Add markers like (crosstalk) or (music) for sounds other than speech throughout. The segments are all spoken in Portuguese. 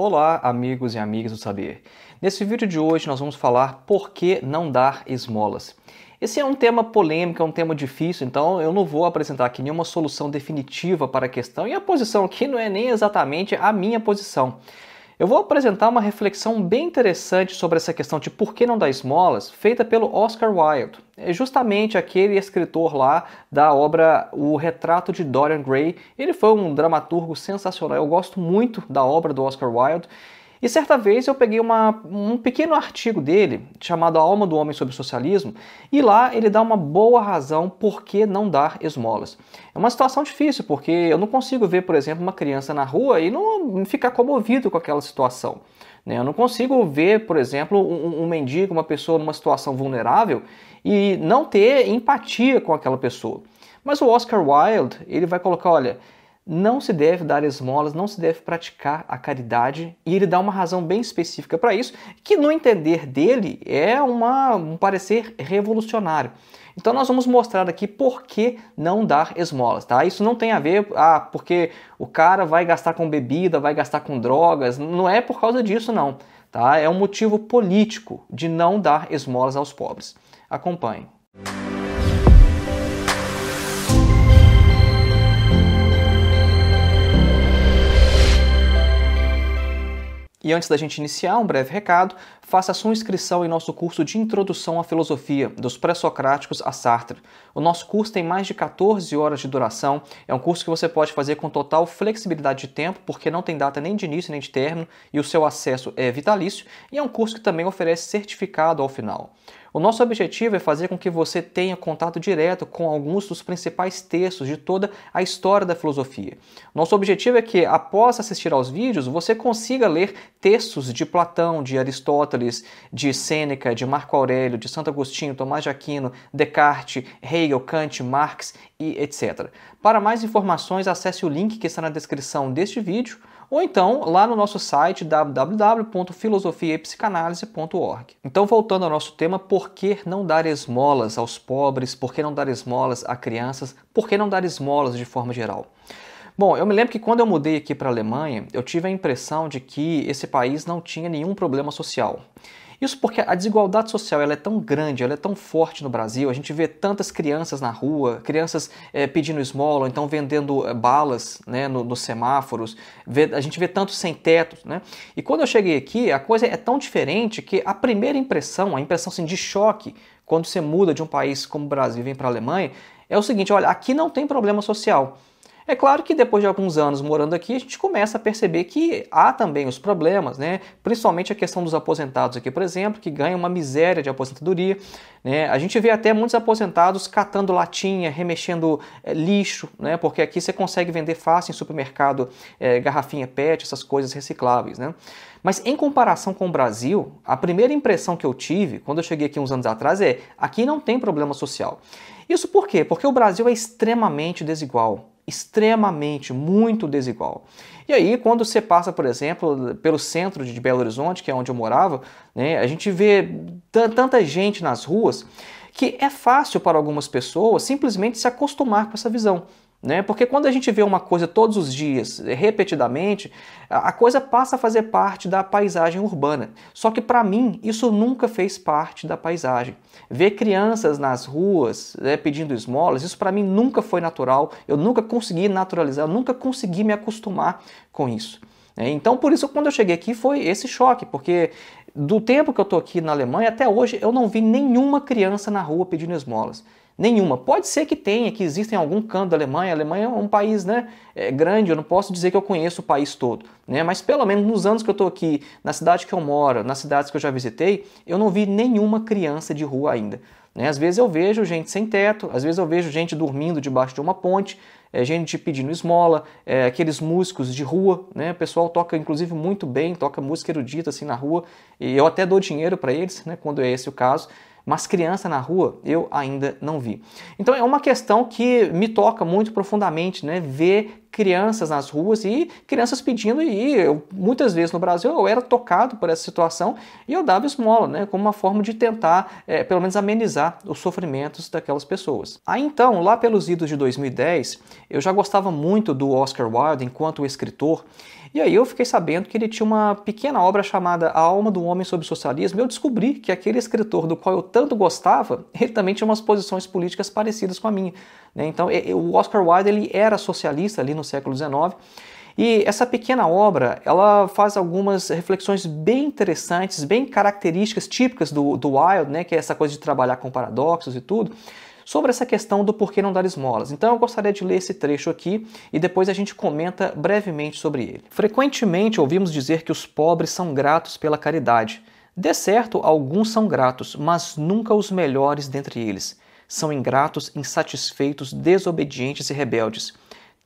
Olá, amigos e amigas do saber. Nesse vídeo de hoje nós vamos falar por que não dar esmolas. Esse é um tema polêmico, é um tema difícil, então eu não vou apresentar aqui nenhuma solução definitiva para a questão e a posição aqui não é nem exatamente a minha posição. Eu vou apresentar uma reflexão bem interessante sobre essa questão de por que não dar esmolas, feita pelo Oscar Wilde. É justamente aquele escritor lá da obra O Retrato de Dorian Gray. Ele foi um dramaturgo sensacional. Eu gosto muito da obra do Oscar Wilde e certa vez eu peguei uma, um pequeno artigo dele, chamado A Alma do Homem sobre o Socialismo, e lá ele dá uma boa razão por que não dar esmolas. É uma situação difícil, porque eu não consigo ver, por exemplo, uma criança na rua e não ficar comovido com aquela situação. Né? Eu não consigo ver, por exemplo, um, um mendigo, uma pessoa numa situação vulnerável e não ter empatia com aquela pessoa. Mas o Oscar Wilde, ele vai colocar, olha, não se deve dar esmolas, não se deve praticar a caridade, e ele dá uma razão bem específica para isso, que no entender dele é uma, um parecer revolucionário. Então nós vamos mostrar aqui por que não dar esmolas, tá? Isso não tem a ver, ah, porque o cara vai gastar com bebida, vai gastar com drogas, não é por causa disso não, tá? É um motivo político de não dar esmolas aos pobres. Acompanhe. E antes da gente iniciar, um breve recado: faça sua inscrição em nosso curso de Introdução à Filosofia, dos Pré-Socráticos a Sartre. O nosso curso tem mais de 14 horas de duração, é um curso que você pode fazer com total flexibilidade de tempo, porque não tem data nem de início nem de término e o seu acesso é vitalício, e é um curso que também oferece certificado ao final. O nosso objetivo é fazer com que você tenha contato direto com alguns dos principais textos de toda a história da filosofia. Nosso objetivo é que, após assistir aos vídeos, você consiga ler textos de Platão, de Aristóteles, de Sêneca, de Marco Aurélio, de Santo Agostinho, Tomás de Aquino, Descartes, Hegel, Kant, Marx e etc. Para mais informações, acesse o link que está na descrição deste vídeo ou então lá no nosso site www.filosofiapsicanalise.org. Então, voltando ao nosso tema, por que não dar esmolas aos pobres? Por que não dar esmolas a crianças? Por que não dar esmolas de forma geral? Bom, eu me lembro que quando eu mudei aqui para a Alemanha, eu tive a impressão de que esse país não tinha nenhum problema social. Isso porque a desigualdade social ela é tão grande, ela é tão forte no Brasil, a gente vê tantas crianças na rua, crianças é, pedindo esmola, então vendendo é, balas né, nos no semáforos, vê, a gente vê tantos sem teto, Né? E quando eu cheguei aqui, a coisa é tão diferente que a primeira impressão, a impressão assim, de choque, quando você muda de um país como o Brasil e vem para a Alemanha, é o seguinte: olha, aqui não tem problema social. É claro que depois de alguns anos morando aqui, a gente começa a perceber que há também os problemas, né? principalmente a questão dos aposentados aqui, por exemplo, que ganham uma miséria de aposentadoria. Né? A gente vê até muitos aposentados catando latinha, remexendo é, lixo, né? porque aqui você consegue vender fácil em supermercado é, garrafinha PET, essas coisas recicláveis. Né? Mas em comparação com o Brasil, a primeira impressão que eu tive quando eu cheguei aqui uns anos atrás é: aqui não tem problema social. Isso por quê? Porque o Brasil é extremamente desigual extremamente, muito desigual. E aí, quando você passa, por exemplo, pelo centro de Belo Horizonte, que é onde eu morava, né, a gente vê tanta gente nas ruas que é fácil para algumas pessoas simplesmente se acostumar com essa visão. Né? Porque quando a gente vê uma coisa todos os dias, eh, repetidamente, a coisa passa a fazer parte da paisagem urbana. Só que para mim isso nunca fez parte da paisagem. Ver crianças nas ruas né, pedindo esmolas, isso para mim nunca foi natural. Eu nunca consegui naturalizar, eu nunca consegui me acostumar com isso. Né? Então, por isso, quando eu cheguei aqui foi esse choque, porque do tempo que eu estou aqui na Alemanha até hoje eu não vi nenhuma criança na rua pedindo esmolas. Nenhuma. Pode ser que tenha, que exista em algum canto da Alemanha. A Alemanha é um país né, é grande, eu não posso dizer que eu conheço o país todo. Né? Mas pelo menos nos anos que eu estou aqui, na cidade que eu moro, nas cidades que eu já visitei, eu não vi nenhuma criança de rua ainda. Né? Às vezes eu vejo gente sem teto, às vezes eu vejo gente dormindo debaixo de uma ponte, é, gente pedindo esmola, é, aqueles músicos de rua, né? O pessoal toca inclusive muito bem, toca música erudita assim na rua, e eu até dou dinheiro para eles, né? Quando é esse o caso, mas criança na rua eu ainda não vi. Então é uma questão que me toca muito profundamente, né? Ver crianças nas ruas e crianças pedindo e eu, muitas vezes no Brasil eu era tocado por essa situação e eu dava esmola, né, como uma forma de tentar é, pelo menos amenizar os sofrimentos daquelas pessoas. Aí então, lá pelos idos de 2010, eu já gostava muito do Oscar Wilde enquanto escritor e aí eu fiquei sabendo que ele tinha uma pequena obra chamada A Alma do Homem sobre o Socialismo. E eu descobri que aquele escritor do qual eu tanto gostava, (laughs) ele também tinha umas posições políticas parecidas com a minha. Né? Então, o Oscar Wilde ele era socialista ali no século XIX. E essa pequena obra, ela faz algumas reflexões bem interessantes, bem características típicas do, do Wilde, né, que é essa coisa de trabalhar com paradoxos e tudo sobre essa questão do porquê não dar esmolas. Então eu gostaria de ler esse trecho aqui e depois a gente comenta brevemente sobre ele. Frequentemente ouvimos dizer que os pobres são gratos pela caridade. De certo, alguns são gratos, mas nunca os melhores dentre eles. São ingratos, insatisfeitos, desobedientes e rebeldes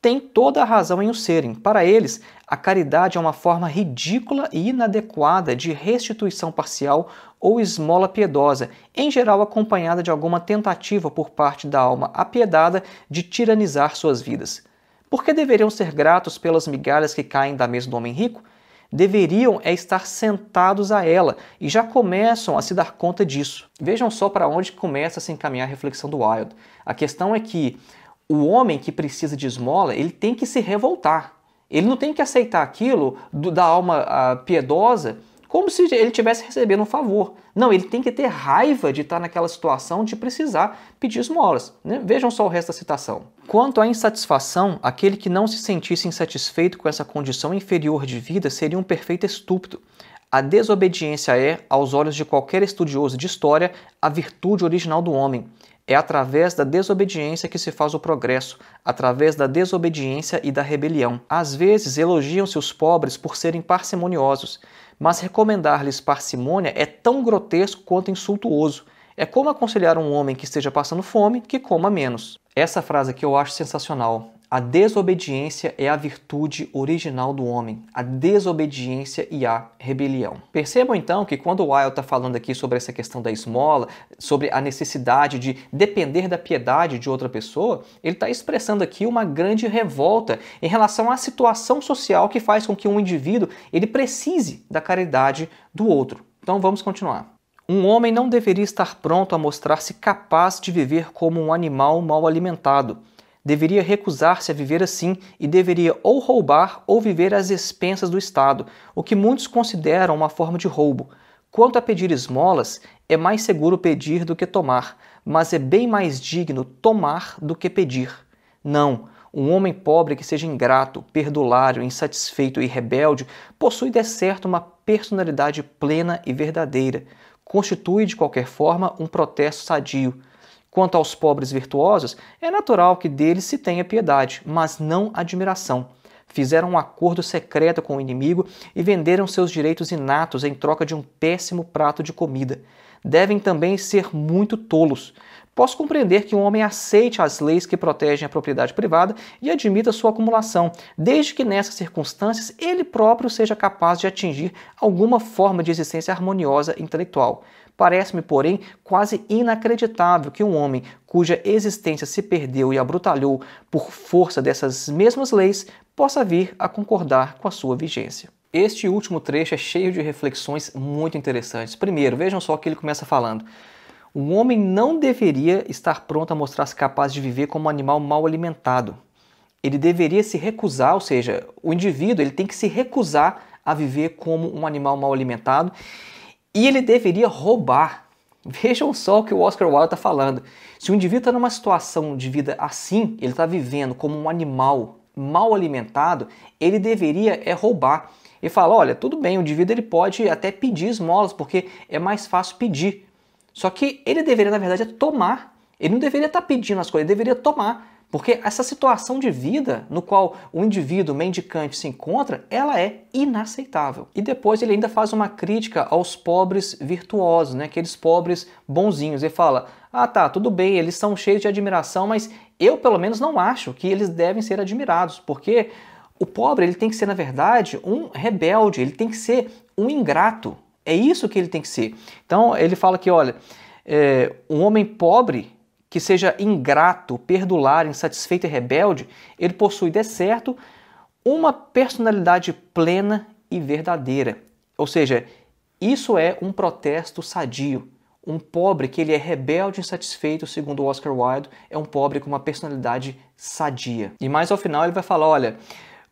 têm toda a razão em o serem. Para eles, a caridade é uma forma ridícula e inadequada de restituição parcial ou esmola piedosa, em geral acompanhada de alguma tentativa por parte da alma apiedada de tiranizar suas vidas. Por que deveriam ser gratos pelas migalhas que caem da mesa do homem rico? deveriam é estar sentados a ela e já começam a se dar conta disso. Vejam só para onde começa a se encaminhar a reflexão do Wilde. A questão é que o homem que precisa de esmola, ele tem que se revoltar. Ele não tem que aceitar aquilo do, da alma a, ah, piedosa como se ele tivesse recebendo um favor. Não, ele tem que ter raiva de estar naquela situação de precisar pedir esmolas. Né? Vejam só o resto da citação. Quanto à insatisfação, aquele que não se sentisse insatisfeito com essa condição inferior de vida seria um perfeito estúpido. A desobediência é, aos olhos de qualquer estudioso de história, a virtude original do homem. É através da desobediência que se faz o progresso, através da desobediência e da rebelião. Às vezes elogiam-se os pobres por serem parcimoniosos, mas recomendar-lhes parcimônia é tão grotesco quanto insultuoso. É como aconselhar um homem que esteja passando fome que coma menos. Essa frase que eu acho sensacional. A desobediência é a virtude original do homem, a desobediência e a rebelião. Percebam então que quando o Wilde está falando aqui sobre essa questão da esmola, sobre a necessidade de depender da piedade de outra pessoa, ele está expressando aqui uma grande revolta em relação à situação social que faz com que um indivíduo ele precise da caridade do outro. Então vamos continuar. Um homem não deveria estar pronto a mostrar-se capaz de viver como um animal mal alimentado deveria recusar-se a viver assim e deveria ou roubar ou viver às expensas do Estado, o que muitos consideram uma forma de roubo. Quanto a pedir esmolas, é mais seguro pedir do que tomar, mas é bem mais digno tomar do que pedir. Não, um homem pobre que seja ingrato, perdulário, insatisfeito e rebelde possui de certo uma personalidade plena e verdadeira. Constitui de qualquer forma um protesto sadio. Quanto aos pobres virtuosos, é natural que deles se tenha piedade, mas não admiração. Fizeram um acordo secreto com o inimigo e venderam seus direitos inatos em troca de um péssimo prato de comida. Devem também ser muito tolos, posso compreender que um homem aceite as leis que protegem a propriedade privada e admita sua acumulação, desde que nessas circunstâncias ele próprio seja capaz de atingir alguma forma de existência harmoniosa intelectual. Parece-me, porém, quase inacreditável que um homem cuja existência se perdeu e abrutalhou por força dessas mesmas leis possa vir a concordar com a sua vigência. Este último trecho é cheio de reflexões muito interessantes. Primeiro, vejam só que ele começa falando: o homem não deveria estar pronto a mostrar-se capaz de viver como um animal mal alimentado. Ele deveria se recusar, ou seja, o indivíduo ele tem que se recusar a viver como um animal mal alimentado e ele deveria roubar. Vejam só o que o Oscar Wilde está falando. Se o indivíduo está numa situação de vida assim, ele está vivendo como um animal mal alimentado, ele deveria é roubar. E fala, olha, tudo bem, o indivíduo ele pode até pedir esmolas, porque é mais fácil pedir. Só que ele deveria, na verdade, tomar. Ele não deveria estar tá pedindo as coisas, ele deveria tomar. Porque essa situação de vida no qual o indivíduo mendicante se encontra, ela é inaceitável. E depois ele ainda faz uma crítica aos pobres virtuosos, né? aqueles pobres bonzinhos. Ele fala: ah, tá, tudo bem, eles são cheios de admiração, mas eu pelo menos não acho que eles devem ser admirados, porque o pobre ele tem que ser, na verdade, um rebelde, ele tem que ser um ingrato. É isso que ele tem que ser. Então ele fala que, olha, é, um homem pobre que seja ingrato, perdular, insatisfeito e rebelde, ele possui, de certo, uma personalidade plena e verdadeira. Ou seja, isso é um protesto sadio. Um pobre que ele é rebelde e insatisfeito, segundo Oscar Wilde, é um pobre com uma personalidade sadia. E mais ao final ele vai falar, olha,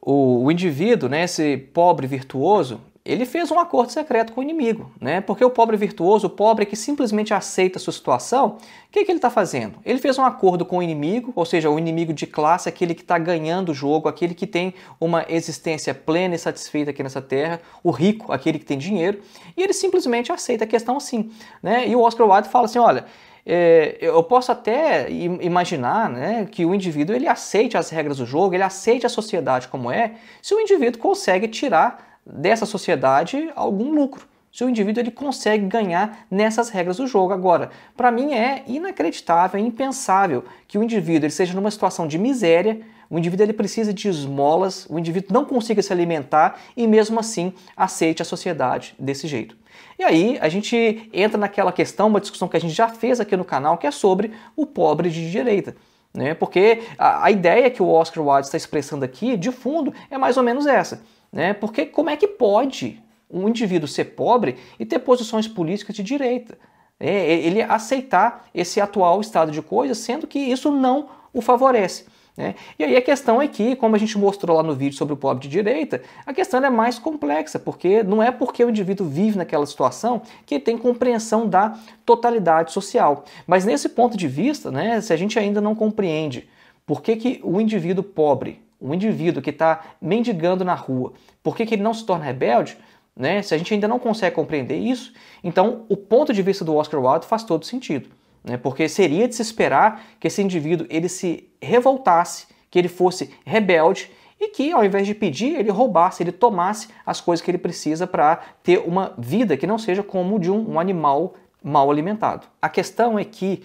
o, o indivíduo, né, esse pobre virtuoso, ele fez um acordo secreto com o inimigo, né? Porque o pobre virtuoso, o pobre que simplesmente aceita a sua situação, o que, que ele está fazendo? Ele fez um acordo com o inimigo, ou seja, o inimigo de classe, aquele que está ganhando o jogo, aquele que tem uma existência plena e satisfeita aqui nessa terra, o rico, aquele que tem dinheiro, e ele simplesmente aceita a questão assim, né? E o Oscar Wilde fala assim, olha, é, eu posso até imaginar né, que o indivíduo ele aceite as regras do jogo, ele aceite a sociedade como é, se o indivíduo consegue tirar dessa sociedade algum lucro. Se o indivíduo ele consegue ganhar nessas regras do jogo. Agora, para mim é inacreditável, é impensável que o indivíduo ele seja numa situação de miséria, o indivíduo ele precisa de esmolas, o indivíduo não consiga se alimentar e mesmo assim aceite a sociedade desse jeito. E aí a gente entra naquela questão, uma discussão que a gente já fez aqui no canal, que é sobre o pobre de direita. Né? Porque a, a ideia que o Oscar Wilde está expressando aqui, de fundo, é mais ou menos essa. Né? Porque como é que pode um indivíduo ser pobre e ter posições políticas de direita? É, ele aceitar esse atual estado de coisas, sendo que isso não o favorece. Né? E aí a questão é que, como a gente mostrou lá no vídeo sobre o pobre de direita, a questão é mais complexa, porque não é porque o indivíduo vive naquela situação que tem compreensão da totalidade social. Mas nesse ponto de vista, né, se a gente ainda não compreende por que, que o indivíduo pobre um indivíduo que está mendigando na rua, por que, que ele não se torna rebelde? Né? Se a gente ainda não consegue compreender isso, então o ponto de vista do Oscar Wilde faz todo sentido, né? porque seria de se esperar que esse indivíduo ele se revoltasse, que ele fosse rebelde e que ao invés de pedir, ele roubasse, ele tomasse as coisas que ele precisa para ter uma vida que não seja como de um, um animal mal alimentado. A questão é que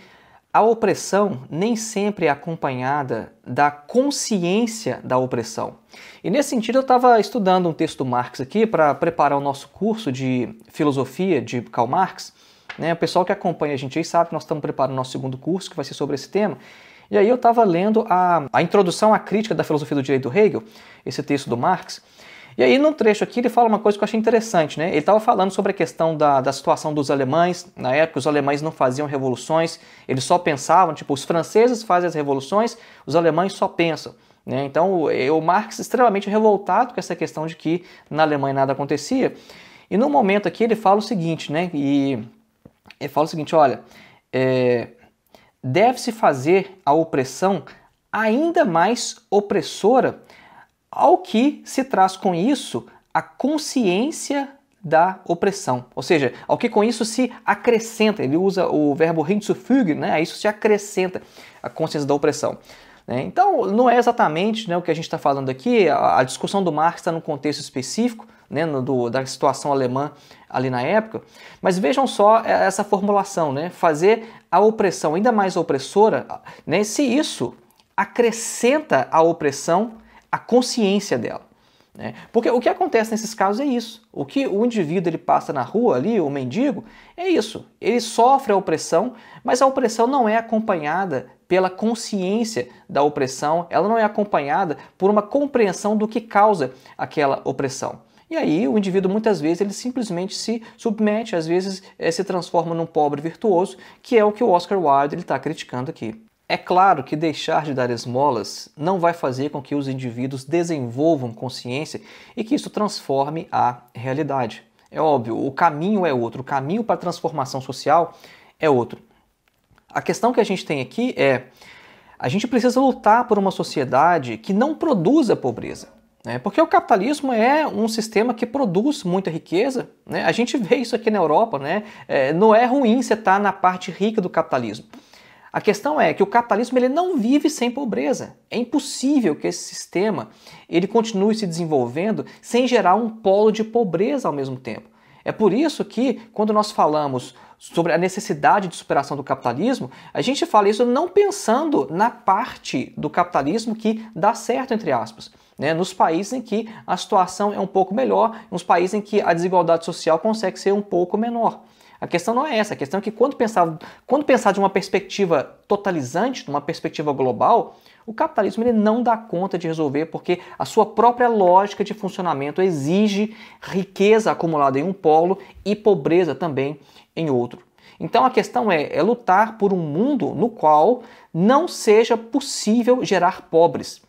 a opressão nem sempre é acompanhada da consciência da opressão. E nesse sentido, eu estava estudando um texto do Marx aqui para preparar o nosso curso de filosofia de Karl Marx. Né? O pessoal que acompanha a gente aí sabe que nós estamos preparando o nosso segundo curso, que vai ser sobre esse tema. E aí eu estava lendo a, a introdução à crítica da filosofia do direito do Hegel, esse texto do Marx. E aí, num trecho aqui, ele fala uma coisa que eu achei interessante, né? Ele estava falando sobre a questão da, da situação dos alemães. Na época, os alemães não faziam revoluções, eles só pensavam, tipo, os franceses fazem as revoluções, os alemães só pensam. Né? Então, é, o Marx é extremamente revoltado com essa questão de que na Alemanha nada acontecia. E no momento aqui, ele fala o seguinte, né? E ele fala o seguinte: olha, é, deve-se fazer a opressão ainda mais opressora ao que se traz com isso a consciência da opressão. Ou seja, ao que com isso se acrescenta, ele usa o verbo hinzufügen, né? a isso se acrescenta a consciência da opressão. Né? Então, não é exatamente né, o que a gente está falando aqui, a, discussão do Marx está no contexto específico, né, do, da situação alemã ali na época, mas vejam só é, essa formulação, né, fazer a opressão ainda mais opressora, né? se isso acrescenta a opressão a consciência dela. Né? Porque o que acontece nesses casos é isso. O que o indivíduo ele passa na rua ali, o mendigo, é isso. Ele sofre a opressão, mas a opressão não é acompanhada pela consciência da opressão, ela não é acompanhada por uma compreensão do que causa aquela opressão. E aí o indivíduo muitas vezes ele simplesmente se submete, às vezes eh, se transforma num pobre virtuoso, que é o que o Oscar Wilde está criticando aqui. É claro que deixar de dar esmolas não vai fazer com que os indivíduos desenvolvam consciência e que isso transforme a realidade. É óbvio, o caminho é outro, o caminho para a transformação social é outro. A questão que a gente tem aqui é: a gente precisa lutar por uma sociedade que não produza pobreza. Né? Porque o capitalismo é um sistema que produz muita riqueza. Né? A gente vê isso aqui na Europa. Né? É, não é ruim você estar tá na parte rica do capitalismo. A questão é que o capitalismo ele não vive sem pobreza. É impossível que esse sistema ele continue se desenvolvendo sem gerar um polo de pobreza ao mesmo tempo. É por isso que, quando nós falamos sobre a necessidade de superação do capitalismo, a gente fala isso não pensando na parte do capitalismo que dá certo, entre aspas. Né? Nos países em que a situação é um pouco melhor, nos países em que a desigualdade social consegue ser um pouco menor. A questão não é essa, a questão é que quando pensar, quando pensar de uma perspectiva totalizante, de uma perspectiva global, o capitalismo ele não dá conta de resolver porque a sua própria lógica de funcionamento exige riqueza acumulada em um polo e pobreza também em outro. Então a questão é, é lutar por um mundo no qual não seja possível gerar pobres.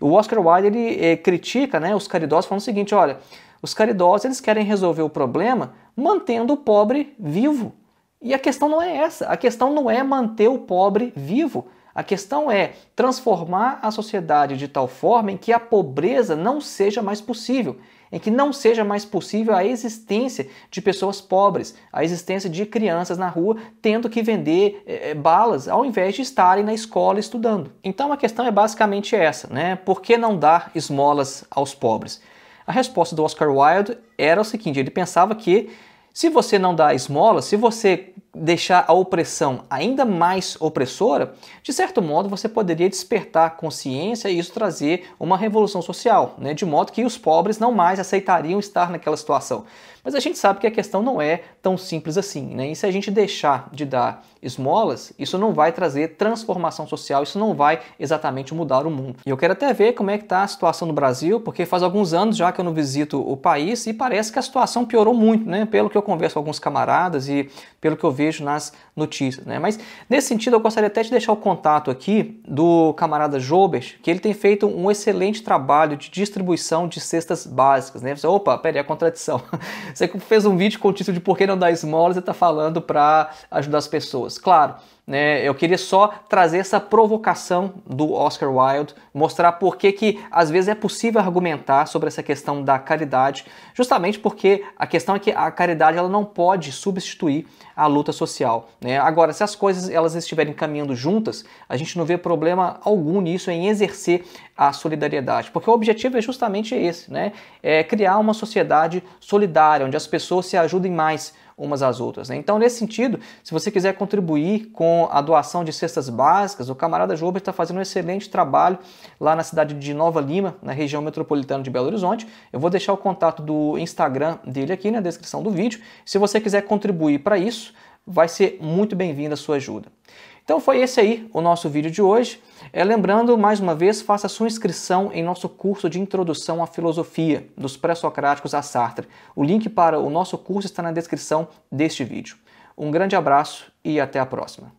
O Oscar Wilde ele, eh, critica né, os caridosos falando o seguinte, olha, os caridosos eles querem resolver o problema mantendo o pobre vivo. E a questão não é essa. A questão não é manter o pobre vivo. A questão é transformar a sociedade de tal forma em que a pobreza não seja mais possível, em que não seja mais possível a existência de pessoas pobres, a existência de crianças na rua tendo que vender é, balas ao invés de estarem na escola estudando. Então a questão é basicamente essa, né? Por que não dar esmolas aos pobres? A resposta do Oscar Wilde era o seguinte: ele pensava que se você não dá esmola, se você deixar a opressão ainda mais opressora, de certo modo você poderia despertar consciência e isso trazer uma revolução social, né? de modo que os pobres não mais aceitariam estar naquela situação. Mas a gente sabe que a questão não é tão simples assim, né? E se a gente deixar de dar esmolas, isso não vai trazer transformação social, isso não vai exatamente mudar o mundo. E eu quero até ver como é que está a situação no Brasil, porque faz alguns anos já que eu não visito o país e parece que a situação piorou muito, né? Pelo que eu converso com alguns camaradas e pelo que eu vejo nas notícias, né? Mas nesse sentido, eu gostaria até de deixar o contato aqui do camarada Jobes, que ele tem feito um excelente trabalho de distribuição de cestas básicas, né? Você, opa, peraí, a contradição. (laughs) Você fez um vídeo com o título de Por que não dar esmolas, você está falando para ajudar as pessoas. Claro, né? eu queria só trazer essa provocação do Oscar Wilde, mostrar por que, que às vezes é possível argumentar sobre essa questão da caridade, justamente porque a questão é que a caridade ela não pode substituir a luta social. Né? Agora, se as coisas elas estiverem caminhando juntas, a gente não vê problema algum nisso em exercer a solidariedade, porque o objetivo é justamente esse, né? É criar uma sociedade solidária onde as pessoas se ajudem mais umas às outras. Né? Então, nesse sentido, se você quiser contribuir com a doação de cestas básicas, o camarada Joubert está fazendo um excelente trabalho lá na cidade de Nova Lima, na região metropolitana de Belo Horizonte. Eu vou deixar o contato do Instagram dele aqui na descrição do vídeo. Se você quiser contribuir para isso, vai ser muito bem-vinda a sua ajuda. Então foi esse aí o nosso vídeo de hoje. É, lembrando, mais uma vez, faça sua inscrição em nosso curso de Introdução à Filosofia dos Pré-Socráticos a Sartre. O link para o nosso curso está na descrição deste vídeo. Um grande abraço e até a próxima.